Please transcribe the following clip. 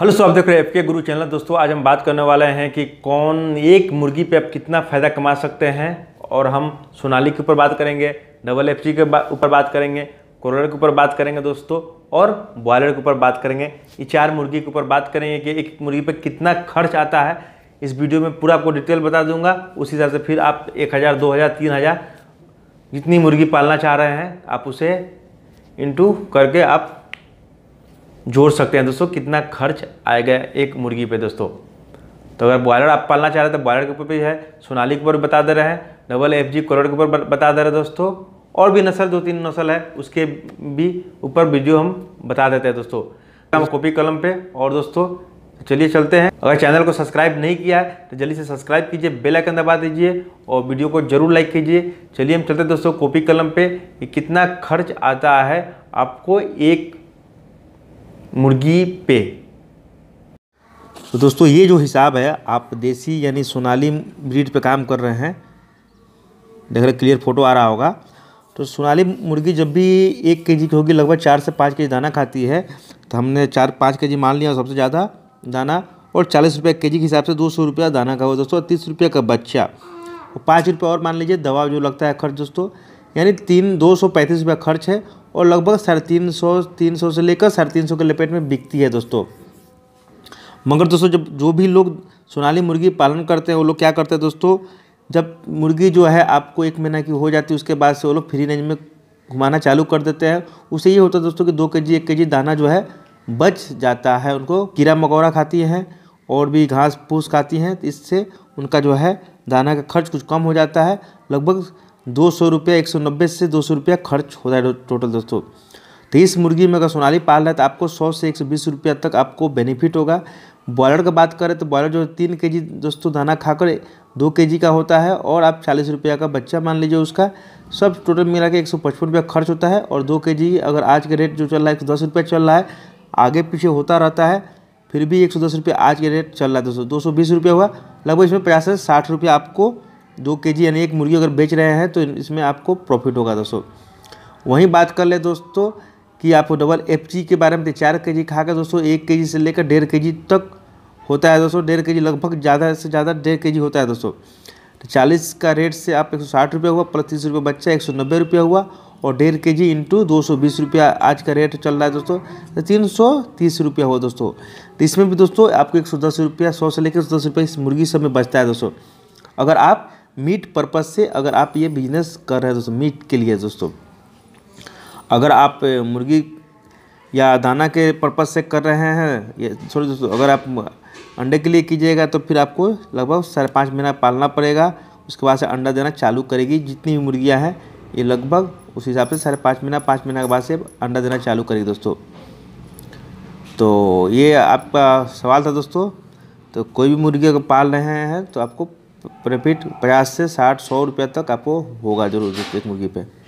hello सो आप देख रहे हैं एफ के गुरु चैनल दोस्तों आज हम बात करने वाले हैं कि कौन एक मुर्गी पे आप कितना फ़ायदा कमा सकते हैं और हम सोनाली के ऊपर बात करेंगे डबल एफ के ऊपर बात करेंगे कोरोलर के ऊपर बात करेंगे दोस्तों और बॉयलर के ऊपर बात करेंगे ये चार मुर्गी के ऊपर बात करेंगे कि एक मुर्गी पर कितना खर्च आता है इस वीडियो में पूरा आपको डिटेल बता दूंगा उस हिसाब से फिर आप एक हज़ार दो हज़ार तीन हज़ार जितनी मुर्गी पालना चाह रहे हैं आप उसे इंटू करके आप जोड़ सकते हैं दोस्तों कितना खर्च आएगा एक मुर्गी पे दोस्तों तो अगर बॉयलर आप पालना चाह रहे हैं तो बॉयलर के ऊपर भी है सोनाली के ऊपर बता दे रहे हैं डबल एफ जी करोड़ के ऊपर बता दे रहे हैं दोस्तों और भी नस्ल दो तीन नस्ल है उसके भी ऊपर वीडियो हम बता देते हैं दोस्तों हम कॉपी कलम पे और दोस्तों चलिए चलते हैं अगर चैनल को सब्सक्राइब नहीं किया है तो जल्दी से सब्सक्राइब कीजिए बेल आइकन दबा दीजिए और वीडियो को जरूर लाइक कीजिए चलिए हम चलते हैं दोस्तों कॉपी कलम पे कितना खर्च आता है आपको एक मुर्गी पे तो दोस्तों ये जो हिसाब है आप देसी यानी सोनाली ब्रीड पे काम कर रहे हैं देख रहे क्लियर फोटो आ रहा होगा तो सोनाली मुर्गी जब भी एक के जी की होगी लगभग चार से पाँच के जी दाना खाती है तो हमने चार पाँच के जी मान लिया सबसे ज़्यादा दाना और चालीस रुपये के जी के हिसाब से दो सौ रुपया दाना का हो दोस्तों तीस रुपये का बच्चा और पाँच रुपये और मान लीजिए दवा जो लगता है खर्च दोस्तों यानी तीन दो सौ पैंतीस रुपया खर्च है और लगभग साढ़े तीन सौ तीन सौ से लेकर साढ़े तीन सौ के लपेट में बिकती है दोस्तों मगर दोस्तों जब जो भी लोग सोनाली मुर्गी पालन करते हैं वो लोग क्या करते हैं दोस्तों जब मुर्गी जो है आपको एक महीना की हो जाती है उसके बाद से वो लोग फ्री रेंज में घुमाना चालू कर देते हैं उससे ये होता है दोस्तों कि दो के जी एक के जी दाना जो है बच जाता है उनको कीड़ा मकोड़ा खाती हैं और भी घास फूस खाती हैं तो इससे उनका जो है दाना का खर्च कुछ कम हो जाता है लगभग दो सौ रुपया एक सौ नब्बे से दो सौ रुपया खर्च होता है टोटल दोस्तों तो इस मुर्गी में अगर सोनाली पाल रहा है तो आपको सौ से एक सौ बीस रुपया तक आपको बेनिफिट होगा बॉयलर का बात करें तो बॉयलर जो तीन के जी दोस्तों दाना खाकर दो के जी का होता है और आप चालीस रुपया का बच्चा मान लीजिए उसका सब टोटल मिला के एक सौ पचपन रुपया खर्च होता है और दो के जी अगर आज का रेट जो चल रहा है एक सौ दस रुपया चल रहा है आगे पीछे होता रहता है फिर भी एक सौ दस रुपया आज के रेट चल रहा है दोस्तों दो सौ बीस रुपया हुआ लगभग इसमें पचास से साठ रुपया आपको दो के जी यानी एक मुर्गी अगर बेच रहे हैं तो इसमें आपको प्रॉफिट होगा दोस्तों वहीं बात कर ले दोस्तों कि आप डबल एफ के बारे में चार के जी खाकर दोस्तों एक के जी से लेकर डेढ़ के जी तक होता है दोस्तों डेढ़ के जी लगभग ज़्यादा से ज़्यादा डेढ़ के जी होता है दोस्तों तो चालीस का रेट से आप एक सौ साठ रुपया हुआ प्लस तीस रुपये बच्चा एक सौ नब्बे रुपया हुआ और डेढ़ के जी इंटू दो सौ बीस रुपया आज का रेट चल रहा है दोस्तों तो तीन सौ तीस रुपया हुआ दोस्तों तो इसमें भी दोस्तों आपको एक सौ दस रुपया सौ से लेकर एक सौ दस रुपया इस मुर्गी सब में बचता है दोस्तों अगर आप मीट पर्पज़ से अगर आप ये बिजनेस कर रहे हैं दोस्तों मीट के लिए दोस्तों अगर आप मुर्गी या दाना के पर्पज़ से कर रहे हैं ये सॉरी दोस्तों अगर आप अंडे के लिए कीजिएगा तो फिर आपको लगभग साढ़े पाँच महीना पालना पड़ेगा उसके बाद से अंडा देना चालू करेगी जितनी भी मुर्गियाँ हैं ये लगभग उस हिसाब से साढ़े पाँच महीना पाँच महीना के बाद से अंडा देना चालू करेगी दोस्तों तो ये आपका सवाल था दोस्तों तो कोई भी मुर्गी अगर पाल रहे हैं तो आपको प्रॉफिट पचास से साठ सौ रुपये तक आपको होगा जरूर एक मुर्गी पे